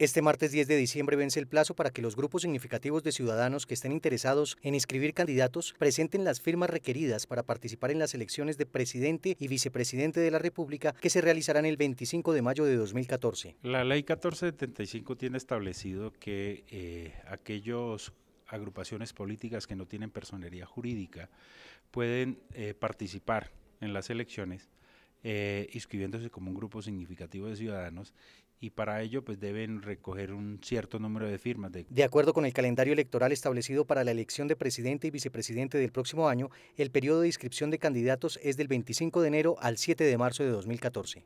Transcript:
Este martes 10 de diciembre vence el plazo para que los grupos significativos de ciudadanos que estén interesados en inscribir candidatos presenten las firmas requeridas para participar en las elecciones de presidente y vicepresidente de la República que se realizarán el 25 de mayo de 2014. La ley 1475 tiene establecido que eh, aquellos agrupaciones políticas que no tienen personería jurídica pueden eh, participar en las elecciones eh, inscribiéndose como un grupo significativo de ciudadanos y para ello pues deben recoger un cierto número de firmas. De... de... acuerdo con el calendario electoral establecido para la elección de presidente y vicepresidente del próximo año, el periodo de inscripción de candidatos es del 25 de enero al 7 de marzo de 2014.